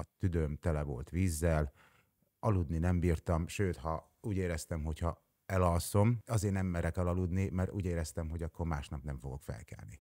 a tüdőm tele volt vízzel, aludni nem bírtam, sőt, ha úgy éreztem, hogyha elalszom, azért nem merek elaludni, mert úgy éreztem, hogy akkor másnap nem fogok felkelni.